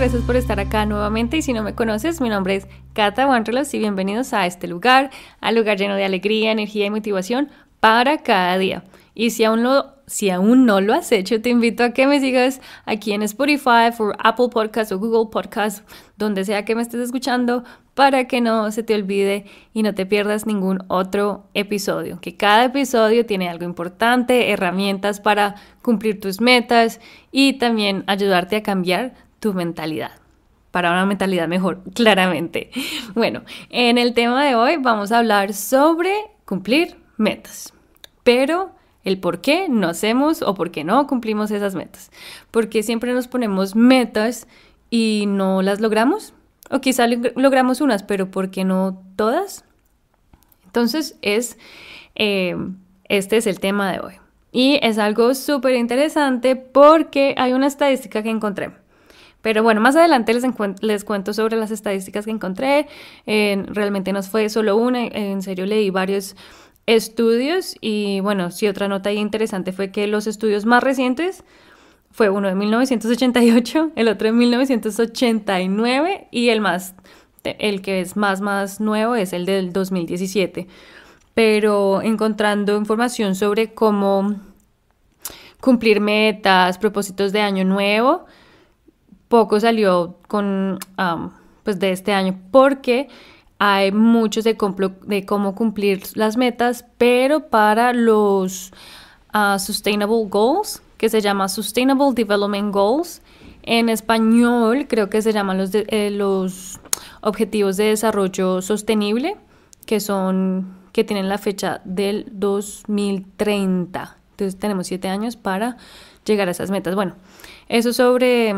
gracias por estar acá nuevamente y si no me conoces, mi nombre es Cata Wanderlos y bienvenidos a este lugar, al lugar lleno de alegría, energía y motivación para cada día. Y si aún, lo, si aún no lo has hecho, te invito a que me sigas aquí en Spotify, por Apple Podcast o Google Podcast, donde sea que me estés escuchando, para que no se te olvide y no te pierdas ningún otro episodio. Que cada episodio tiene algo importante, herramientas para cumplir tus metas y también ayudarte a cambiar tu mentalidad para una mentalidad mejor, claramente. Bueno, en el tema de hoy vamos a hablar sobre cumplir metas, pero el por qué no hacemos o por qué no cumplimos esas metas. Porque siempre nos ponemos metas y no las logramos, o quizá logramos unas, pero ¿por qué no todas? Entonces, es, eh, este es el tema de hoy. Y es algo súper interesante porque hay una estadística que encontré pero bueno, más adelante les, les cuento sobre las estadísticas que encontré. realmente no fue solo una, en serio leí varios estudios y bueno, sí otra nota ahí interesante fue que los estudios más recientes fue uno de 1988, el otro de 1989 y el más el que es más más nuevo es el del 2017. Pero encontrando información sobre cómo cumplir metas, propósitos de año nuevo, poco salió con, pues de este año, porque hay muchos de, de cómo cumplir las metas, pero para los ah, Sustainable Goals, que se llama Sustainable Development Goals, en español creo que se llaman los, eh, los Objetivos de Desarrollo Sostenible, que son que tienen la fecha del 2030. Entonces tenemos siete años para llegar a esas metas. Bueno, eso sobre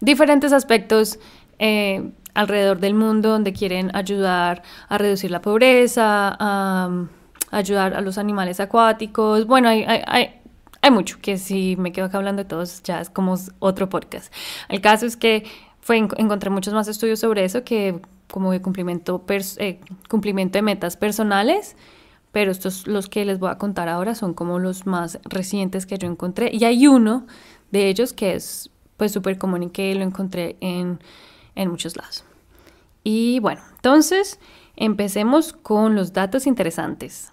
diferentes aspectos eh, alrededor del mundo donde quieren ayudar a reducir la pobreza, a mm, ayudar a los animales acuáticos. Bueno, hay, hay, hay, mucho que si me quedo acá hablando de todos ya es como otro podcast. El caso es que fue, encontré muchos más estudios sobre eso que como de cumplimiento, eh, cumplimiento de metas personales pero estos los que les voy a contar ahora son como los más recientes que yo encontré y hay uno de ellos que es pues súper comuniqué y lo encontré en, muchos lados. Y bueno, entonces empecemos con los datos interesantes.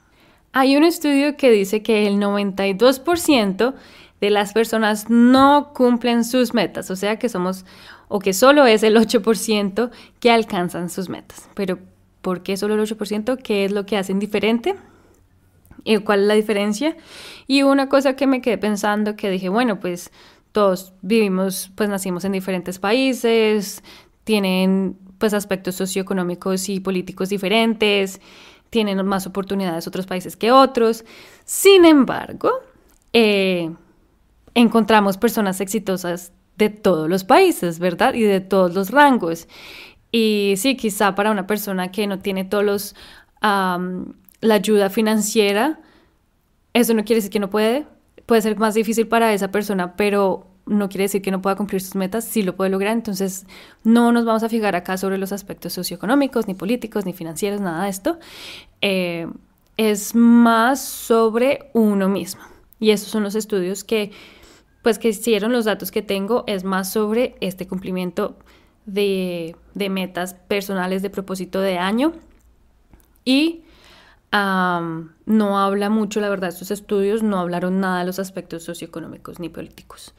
Hay un estudio que dice que el 92% de las personas no cumplen sus metas, o sea que somos o que solo es el 8% que alcanzan sus metas. Pero ¿por qué solo el 8%? ¿Qué es lo que hacen diferente? ¿Y cuál es la diferencia? Y una cosa que me quedé pensando que dije, bueno, pues todos vivimos, pues nacimos en diferentes países, tienen pues aspectos socioeconómicos y políticos diferentes, tienen más oportunidades otros países que otros. Sin embargo, eh, encontramos personas exitosas de todos los países, ¿verdad? Y de todos los rangos. Y sí, quizá para una persona que no tiene todos los, la ayuda financiera, eso no quiere decir que no puede, puede ser más difícil para esa persona, pero no quiere decir que no pueda cumplir sus metas, si lo puede lograr, entonces no nos vamos a fijar acá sobre los aspectos socioeconómicos, ni políticos, ni financieros, nada de esto. Eh, es más sobre uno mismo. Y esos son los estudios que, pues, que hicieron los datos que tengo, es más sobre este cumplimiento de, metas personales de propósito de año. Y no habla mucho, la verdad, estos estudios no hablaron nada de los aspectos socioeconómicos ni políticos.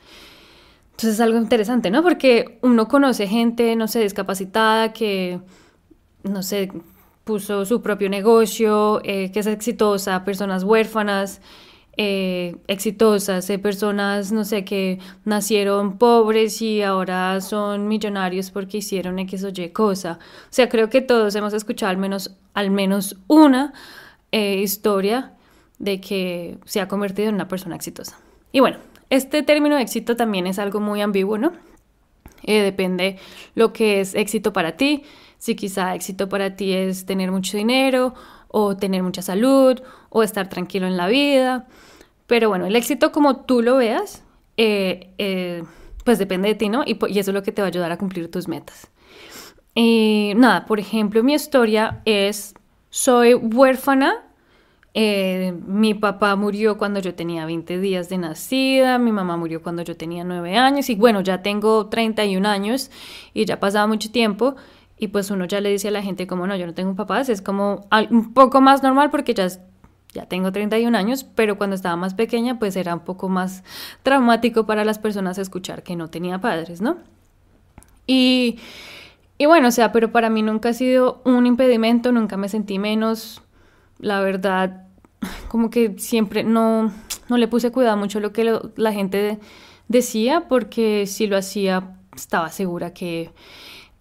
Entonces es algo interesante, ¿no? Porque uno conoce gente, no sé, discapacitada que, no sé, puso su propio negocio, eh, que es exitosa, personas huérfanas, eh, exitosas, eh, personas, no sé, que nacieron pobres y ahora son millonarios porque hicieron X o Y cosa. O sea, creo que todos hemos escuchado al menos, al menos una eh, historia de que se ha convertido en una persona exitosa. Y bueno, este término de éxito también es algo muy ambiguo, ¿no? Eh, depende lo que es éxito para ti. Si quizá éxito para ti es tener mucho dinero o tener mucha salud o estar tranquilo en la vida. Pero bueno, el éxito como tú lo veas, eh, eh, pues depende de ti, ¿no? Y, y, eso es lo que te va a ayudar a cumplir tus metas. nada, por ejemplo, mi historia es, soy huérfana eh, mi papá murió cuando yo tenía 20 días de nacida, mi mamá murió cuando yo tenía 9 años y bueno, ya tengo 31 años y ya pasaba mucho tiempo y pues uno ya le dice a la gente como no, yo no tengo papás, es como un poco más normal porque ya ya tengo 31 años, pero cuando estaba más pequeña pues era un poco más traumático para las personas escuchar que no tenía padres, ¿no? Y, y bueno, o sea, pero para mí nunca ha sido un impedimento, nunca me sentí menos, la verdad, como que siempre no, no le puse cuidado mucho lo que la gente decía, porque si lo hacía estaba segura que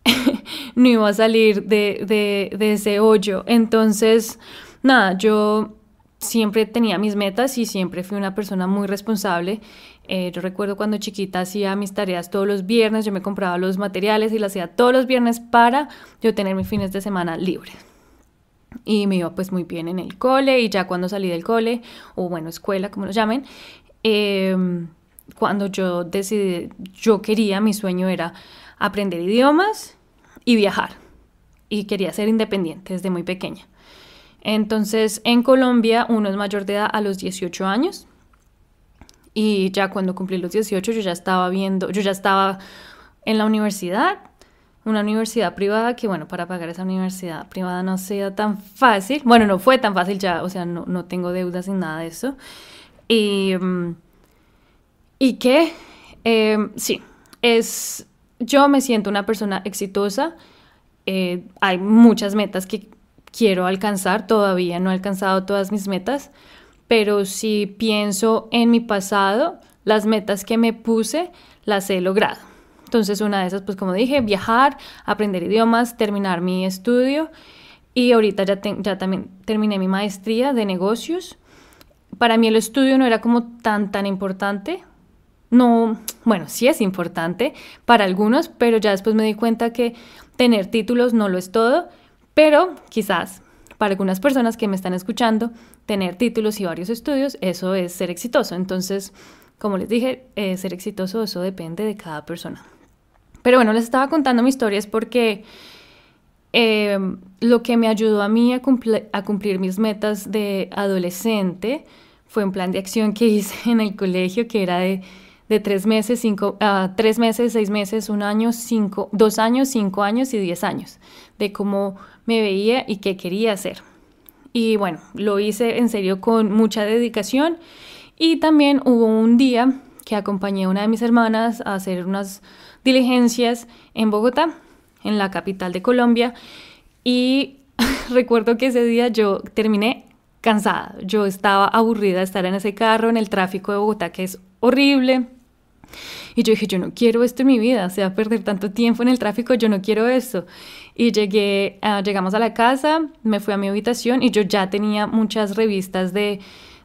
no iba a salir de, ese hoyo. Entonces, nada, yo siempre tenía mis metas y siempre fui una persona muy responsable. Eh, yo recuerdo cuando chiquita hacía mis tareas todos los viernes, yo me compraba los materiales y las hacía todos los viernes para yo tener mis fines de semana libres y me iba pues muy bien en el cole y ya cuando salí del cole, o bueno, escuela, como lo llamen, em, cuando yo decidí, yo quería, mi sueño era aprender idiomas y viajar. Y quería ser independiente desde muy pequeña. Entonces, en Colombia uno es mayor de edad a los 18 años. Y ya cuando cumplí los 18 yo ya estaba viendo, yo ya estaba en la universidad una universidad privada que, bueno, para pagar esa universidad privada no sea tan fácil. Bueno, no fue tan fácil ya, o sea, no, tengo deudas ni nada de eso. Y, mm, que, em, sí, es, yo me siento una persona exitosa. Eh, hay muchas metas que quiero alcanzar, todavía no he alcanzado todas mis metas, pero si pienso en mi pasado, las metas que me puse las he logrado. Entonces una de esas, pues como dije, viajar, aprender idiomas, terminar mi estudio y ahorita ya, ya también terminé mi maestría de negocios. Para mí el estudio no era como tan, tan importante. No, bueno, sí es importante para algunos, pero ya después me di cuenta que tener títulos no lo es todo, pero quizás para algunas personas que me están escuchando, tener títulos y varios estudios, eso es ser exitoso. Entonces, como les dije, eh, ser exitoso, eso depende de cada persona. Pero bueno, les estaba contando mi historia es porque em, lo que me ayudó a mí a, cumplir mis metas de adolescente fue un plan de acción que hice en el colegio que era de tres meses, ah, tres meses, seis meses, un año, cinco, dos años, cinco años y diez años, de cómo me veía y qué quería hacer. Y bueno, lo hice en serio con mucha dedicación y también hubo un día que acompañé a una de mis hermanas a hacer unas diligencias en Bogotá, en la capital de Colombia, y recuerdo que ese día yo terminé cansada, yo estaba aburrida de estar en ese carro, en el tráfico de Bogotá, que es horrible. Y yo dije, yo no quiero esto en mi vida, o sea, perder tanto tiempo en el tráfico, yo no quiero eso. Y llegué, ah, llegamos a la casa, me fui a mi habitación y yo ya tenía muchas revistas de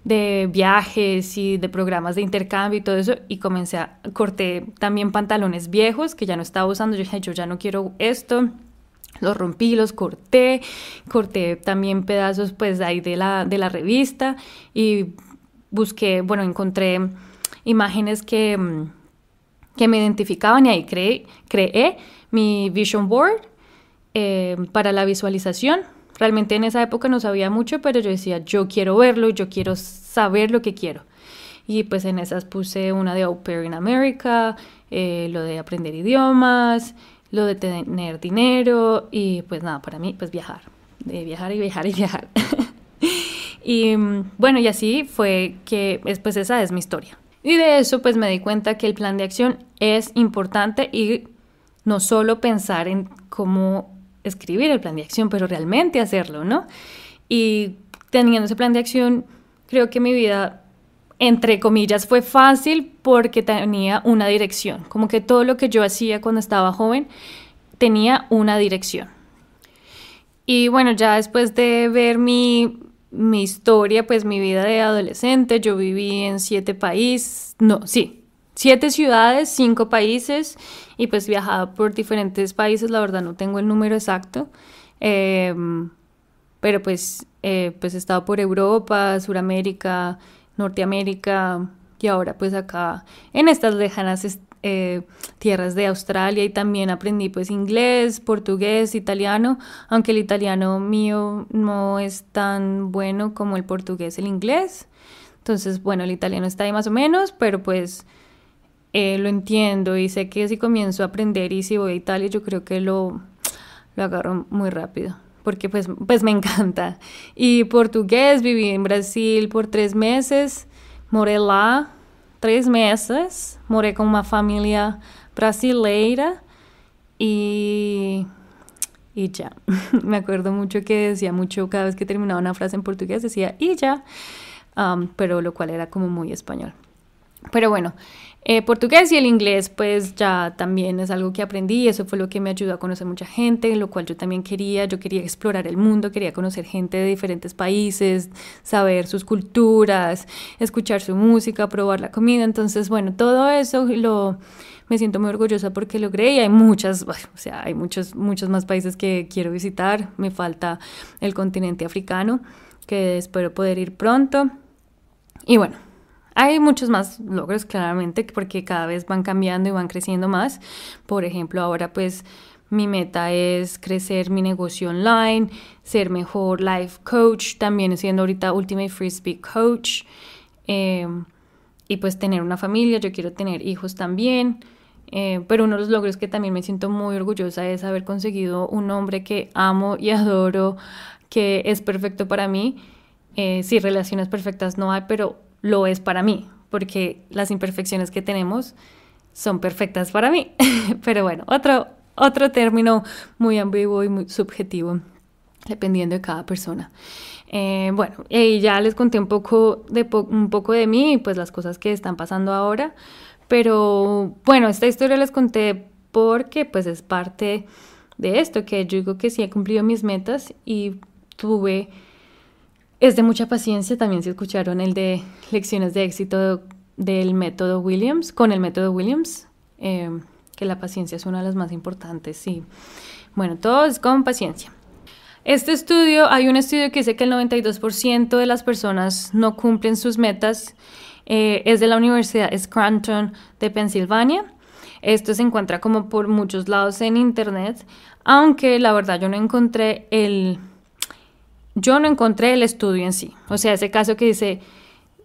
de viajes y de programas de intercambio y todo eso y comencé a corté también pantalones viejos que ya no estaba usando, yo yo ya no quiero esto. Los rompí, los corté, corté también pedazos pues ahí de la, de la revista y busqué, bueno, encontré imágenes que, mm, que me identificaban y ahí creé, creé mi vision board eh, para la visualización Realmente en esa época no sabía mucho, pero yo decía, yo quiero verlo, yo quiero saber lo que quiero. Y pues en esas puse una de Au Pair in America, eh, lo de aprender idiomas, lo de tener dinero y pues nada, para mí pues viajar, de viajar y viajar y viajar. y mm, bueno, y así fue que pues esa es mi historia. Y de eso pues me di cuenta que el plan de acción es importante y no solo pensar en cómo escribir el plan de acción, pero realmente hacerlo, ¿no? Y teniendo ese plan de acción, creo que mi vida, entre comillas, fue fácil porque tenía una dirección. Como que todo lo que yo hacía cuando estaba joven tenía una dirección. Y bueno, ya después de ver mi, mi historia, pues mi vida de adolescente, yo viví en siete países, no, sí, siete ciudades, cinco países y pues viajaba por diferentes países, la verdad no tengo el número exacto, em, pero pues, eh, pues he estado por Europa, Suramérica, Norteamérica y ahora pues acá en estas lejanas eh, tierras de Australia y también aprendí pues inglés, portugués, italiano, aunque el italiano mío no es tan bueno como el portugués, el inglés. Entonces, bueno, el italiano está ahí más o menos, pero pues eh, lo entiendo y sé que si comienzo a aprender y si voy a Italia, yo creo que lo, lo agarro muy rápido porque pues, pues me encanta. Y portugués, viví en Brasil por tres meses, moré lá tres meses, moré con una familia brasileira y, y ya. me acuerdo mucho que decía mucho cada vez que terminaba una frase en portugués, decía y ya, um, pero lo cual era como muy español. Pero bueno, eh, portugués y el inglés pues ya también es algo que aprendí, eso fue lo que me ayudó a conocer mucha gente, lo cual yo también quería, yo quería explorar el mundo, quería conocer gente de diferentes países, saber sus culturas, escuchar su música, probar la comida, entonces bueno, todo eso lo me siento muy orgullosa porque logré y hay muchas, o sea, hay muchos, muchos más países que quiero visitar, me falta el continente africano que espero poder ir pronto y bueno, hay muchos más logros, claramente, porque cada vez van cambiando y van creciendo más. Por ejemplo, ahora pues mi meta es crecer mi negocio online, ser mejor life coach, también siendo ahorita Ultimate Frisbee Coach. Em, y pues tener una familia, yo quiero tener hijos también. Em, pero uno de los logros que también me siento muy orgullosa es haber conseguido un hombre que amo y adoro, que es perfecto para mí. Si eh, sí, relaciones perfectas no hay, pero lo es para mí, porque las imperfecciones que tenemos son perfectas para mí. Pero bueno, otro, otro término muy ambiguo y muy subjetivo, dependiendo de cada persona. Eh, bueno, ya les conté un poco, de un poco de mí y pues las cosas que están pasando ahora. Pero bueno, esta historia les conté porque pues es parte de esto, que yo digo que sí he cumplido mis metas y tuve es de mucha paciencia, también se escucharon el de lecciones de éxito del método Williams, con el método Williams, eh, que la paciencia es una de las más importantes, sí. Bueno, todo es con paciencia. Este estudio, hay un estudio que dice que el 92% de las personas no cumplen sus metas. Eh, es de la Universidad Scranton de Pensilvania. Esto se encuentra como por muchos lados en Internet, aunque la verdad yo no encontré el yo no encontré el estudio en sí. O sea, ese caso que dice,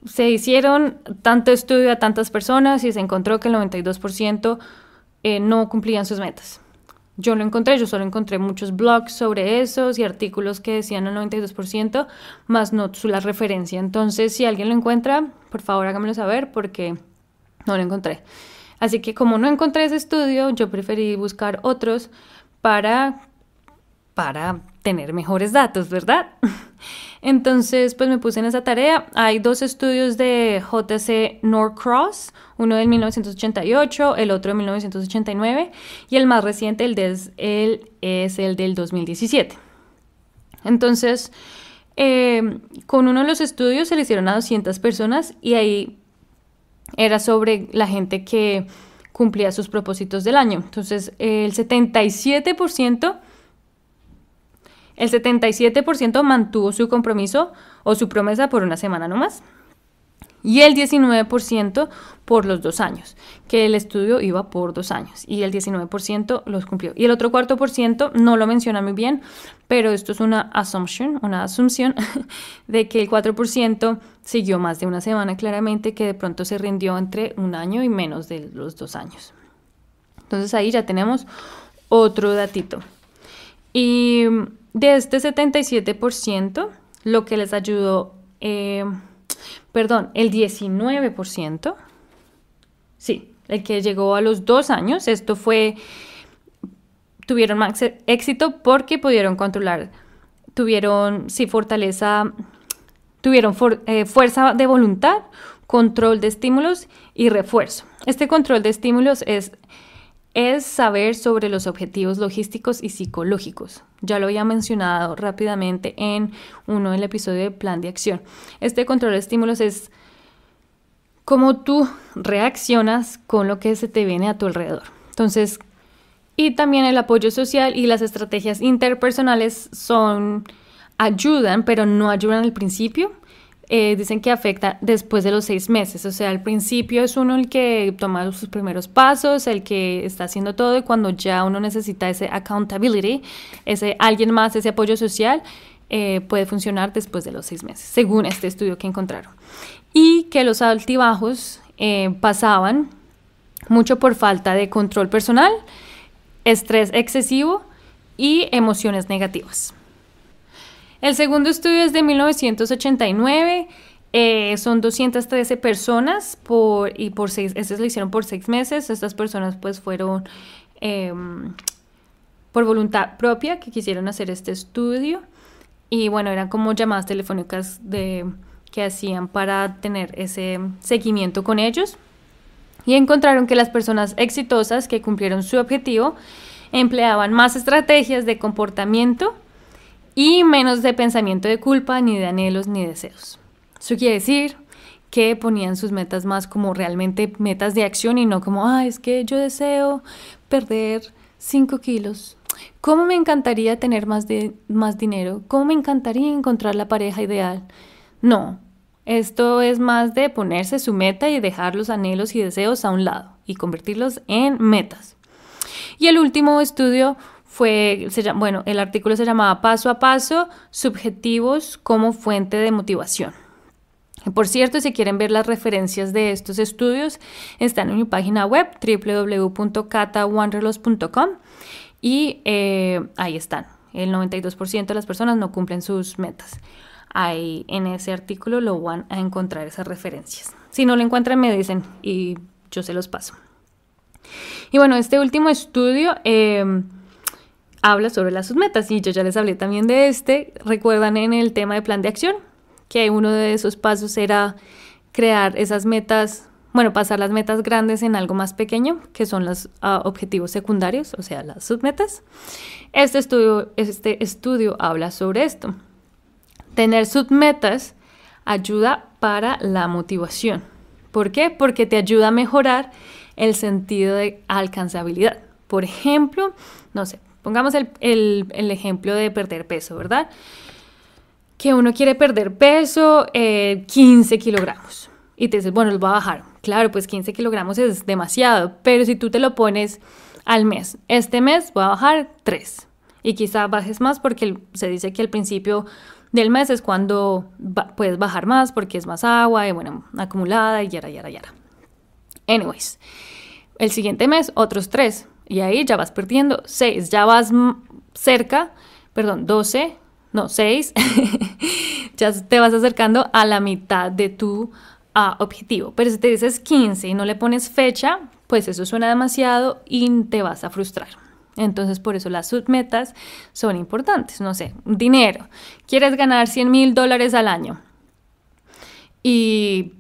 se hicieron tanto estudio a tantas personas y se encontró que el 92% eh, no cumplían sus metas. Yo lo encontré, yo solo encontré muchos blogs sobre esos y artículos que decían el 92%, más no la referencia. Entonces, si alguien lo encuentra, por favor hágamelo saber porque no lo encontré. Así que como no encontré ese estudio, yo preferí buscar otros para, para tener mejores datos, ¿verdad? Entonces, pues me puse en esa tarea. Hay dos estudios de JC Norcross, uno del 1988, el otro de 1989 y el más reciente, el de, es el del 2017. Entonces, eh, con uno de los estudios se le hicieron a 200 personas y ahí era sobre la gente que cumplía sus propósitos del año. Entonces, el 77% el 77% mantuvo su compromiso o su promesa por una semana nomás. Y el 19% por los dos años, que el estudio iba por dos años. Y el 19% los cumplió. Y el otro cuarto por ciento no lo menciona muy bien, pero esto es una assumption, una asunción de que el 4% siguió más de una semana claramente, que de pronto se rindió entre un año y menos de los dos años. Entonces ahí ya tenemos otro datito. Y de este 77%, lo que les ayudó, eh, perdón, el 19%, sí, el que llegó a los dos años, esto fue, tuvieron más e-, éxito porque pudieron controlar, tuvieron, sí, fortaleza, tuvieron eh, fuerza de voluntad, control de estímulos y refuerzo. Este control de estímulos es es saber sobre los objetivos logísticos y psicológicos. Ya lo había mencionado rápidamente en uno del episodio de plan de acción. Este control de estímulos es cómo tú reaccionas con lo que se te viene a tu alrededor. Entonces, y también el apoyo social y las estrategias interpersonales son ayudan, pero no ayudan al principio eh, dicen que afecta después de los seis meses. O sea, al principio es uno el que toma sus primeros pasos, el que está haciendo todo y cuando ya uno necesita ese accountability, ese alguien más, ese apoyo social, eh, puede funcionar después de los seis meses, según este estudio que encontraron. Y que los altibajos eh, pasaban mucho por falta de control personal, estrés excesivo y emociones negativas. El segundo estudio es de 1989. Eh, son 213 personas por, y por seis, lo hicieron por seis meses. Estas personas pues fueron em, por voluntad propia que quisieron hacer este estudio. Y bueno, eran como llamadas telefónicas de, que hacían para tener ese seguimiento con ellos. Y encontraron que las personas exitosas que cumplieron su objetivo empleaban más estrategias de comportamiento y menos de pensamiento de culpa, ni de anhelos, ni deseos. Eso quiere decir que ponían sus metas más como realmente metas de acción y no como, ah, es que yo deseo perder 5 kilos. ¿Cómo me encantaría tener más, de, más dinero? ¿Cómo me encantaría encontrar la pareja ideal? No, esto es más de ponerse su meta y dejar los anhelos y deseos a un lado y convertirlos en metas. Y el último estudio fue, bueno, el artículo se llamaba Paso a Paso, Subjetivos como Fuente de Motivación. Por cierto, si quieren ver las referencias de estos estudios, están en mi página web www.catawanderlos.com y eh, ahí están. El 92% de las personas no cumplen sus metas. Ahí en ese artículo lo van a encontrar esas referencias. Si no lo encuentran, me dicen y yo se los paso. Y bueno, este último estudio... Eh, habla sobre las submetas y yo ya les hablé también de este. Recuerdan en el tema de plan de acción que uno de esos pasos era crear esas metas, bueno, pasar las metas grandes en algo más pequeño, que son los ah, objetivos secundarios, o sea, las submetas. Este estudio, este estudio habla sobre esto. Tener submetas ayuda para la motivación. ¿Por qué? Porque te ayuda a mejorar el sentido de alcanzabilidad. Por ejemplo, no sé, Pongamos el, ejemplo de perder peso, ¿verdad? Que uno quiere perder peso 15 eh, kilogramos. Y te dices, bueno, lo voy a bajar. Claro, pues 15 kilogramos es demasiado, pero si tú te lo pones al mes, este mes voy a bajar 3. Y quizá bajes más porque se dice que al principio del mes es cuando puedes bajar más porque es más agua y bueno, acumulada y yara, yara, yara. Anyways, el siguiente mes otros tres y ahí ya vas perdiendo 6, ya vas cerca, perdón, 12, no, 6, ya te vas acercando a la mitad de tu ah, objetivo. Pero si te dices 15 y no le pones fecha, pues eso suena demasiado y te vas a frustrar. Entonces, por eso las submetas son importantes. No sé, dinero. Quieres ganar 100 mil dólares al año. Y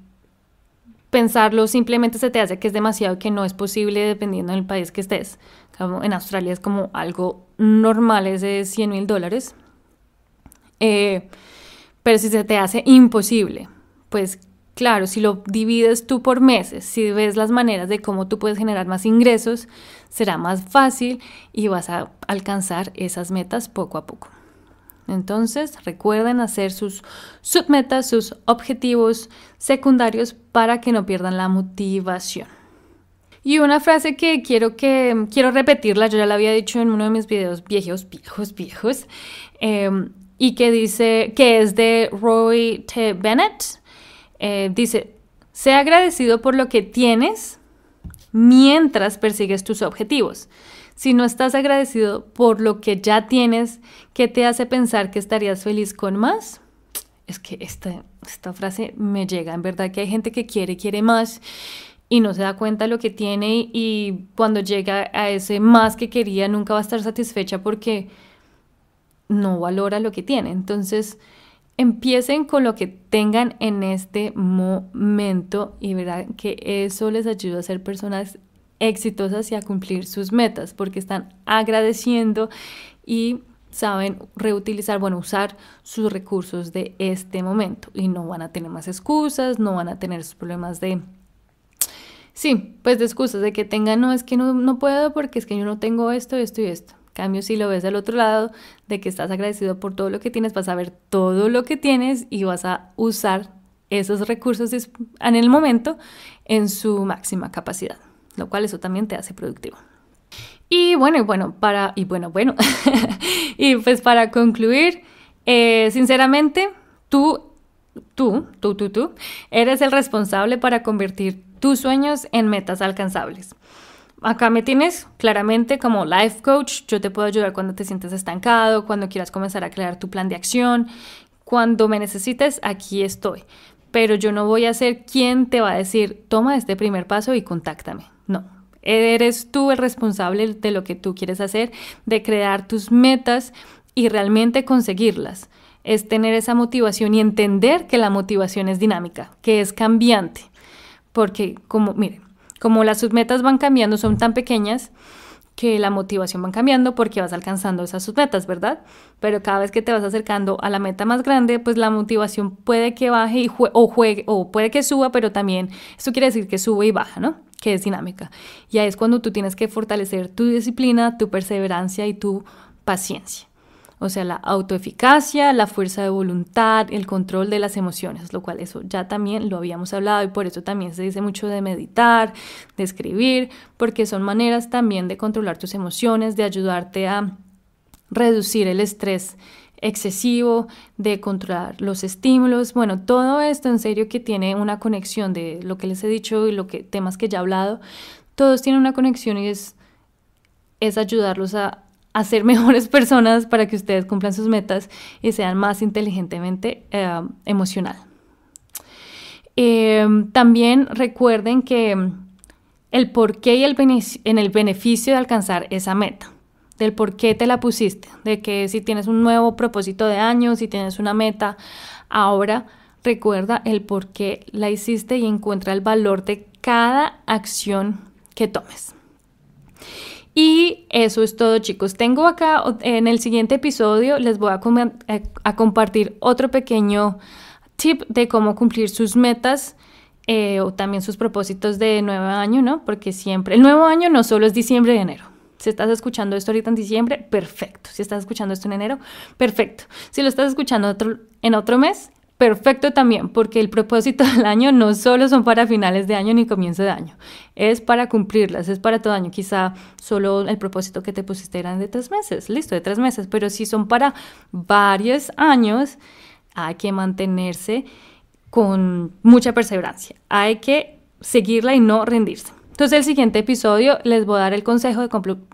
pensarlo simplemente se te hace que es demasiado que no es posible dependiendo del país que estés. Como en Australia es como algo normal, es de 100 mil dólares. Eh, pero si se te hace imposible, pues claro, si lo divides tú por meses, si ves las maneras de cómo tú puedes generar más ingresos, será más fácil y vas a alcanzar esas metas poco a poco. Entonces, recuerden hacer sus submetas, sus objetivos secundarios para que no pierdan la motivación. Y una frase que quiero que quiero repetirla, yo ya la había dicho en uno de mis videos viejos, viejos, viejos, em, y que dice que es de Roy T. Bennett. Eh, dice: Sé agradecido por lo que tienes mientras persigues tus objetivos. Si no estás agradecido por lo que ya tienes, ¿qué te hace pensar que estarías feliz con más? Es que esta, esta frase me llega, en verdad que hay gente que quiere, quiere más y no se da cuenta lo que tiene y cuando llega a ese más que quería nunca va a estar satisfecha porque no valora lo que tiene. Entonces, empiecen con lo que tengan en este momento y verdad que eso les ayuda a ser personas exitosas y a cumplir sus metas, porque están agradeciendo y saben reutilizar, bueno, usar sus recursos de este momento y no van a tener más excusas, no van a tener sus problemas de... Sí, pues de excusas, de que tengan, no, es que no, puedo porque es que yo no tengo esto, esto y esto cambio, si lo ves del otro lado, de que estás agradecido por todo lo que tienes, vas a ver todo lo que tienes y vas a usar esos recursos en el momento en su máxima capacidad lo cual eso también te hace productivo. Y bueno, y bueno, para, y bueno, bueno, y pues para concluir, eh, sinceramente, tú, tú, tú, tú, tú, eres el responsable para convertir tus sueños en metas alcanzables. Acá me tienes claramente como life coach, yo te puedo ayudar cuando te sientes estancado, cuando quieras comenzar a crear tu plan de acción, cuando me necesites, aquí estoy. Pero yo no voy a ser quien te va a decir, toma este primer paso y contáctame. No, eres tú el responsable de lo que tú quieres hacer, de crear tus metas y realmente conseguirlas. Es tener esa motivación y entender que la motivación es dinámica, que es cambiante. Porque como, miren, como las submetas van cambiando, son tan pequeñas que la motivación va cambiando porque vas alcanzando esas submetas, ¿verdad? Pero cada vez que te vas acercando a la meta más grande, pues la motivación puede que baje y o juegue, o puede que suba, pero también eso quiere decir que sube y baja, ¿no? que es dinámica. Y ahí es cuando tú tienes que fortalecer tu disciplina, tu perseverancia y tu paciencia. O sea, la autoeficacia, la fuerza de voluntad, el control de las emociones, lo cual eso ya también lo habíamos hablado y por eso también se dice mucho de meditar, de escribir, porque son maneras también de controlar tus emociones, de ayudarte a reducir el estrés excesivo, de controlar los estímulos, bueno, todo esto en serio que tiene una conexión de lo que les he dicho y lo que temas que ya he hablado, todos tienen una conexión y es es ayudarlos a, hacer ser mejores personas para que ustedes cumplan sus metas y sean más inteligentemente eh, emocional. Em, también recuerden que el porqué y el en el beneficio de alcanzar esa meta del por qué te la pusiste, de que si tienes un nuevo propósito de año, si tienes una meta, ahora recuerda el por qué la hiciste y encuentra el valor de cada acción que tomes. Y eso es todo chicos. Tengo acá en el siguiente episodio les voy eh, a, compartir otro pequeño tip de cómo cumplir sus metas eh, o también sus propósitos de nuevo año, ¿no? Porque siempre el nuevo año no solo es diciembre y enero. Si estás escuchando esto ahorita en diciembre, perfecto. Si estás escuchando esto en enero, perfecto. Si lo estás escuchando en otro mes, perfecto también, porque el propósito del año no solo son para finales de año ni comienzo de año, es para cumplirlas, es para todo año. Quizá solo el propósito que te pusiste eran de tres meses, listo, de tres meses, pero si son para varios años, hay que mantenerse con mucha perseverancia, hay que seguirla y no rendirse. Entonces el siguiente episodio les voy a dar el consejo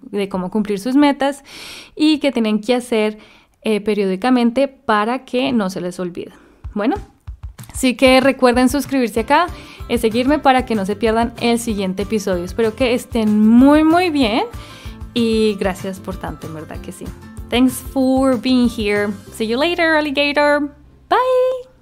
de, cómo cumplir sus metas y qué tienen que hacer eh, periódicamente para que no se les olvide. Bueno, Así que recuerden suscribirse acá y eh, seguirme para que no se pierdan el siguiente episodio. Espero que estén muy muy bien y gracias por tanto, en verdad que sí. Thanks for being here. See you later, alligator. Bye.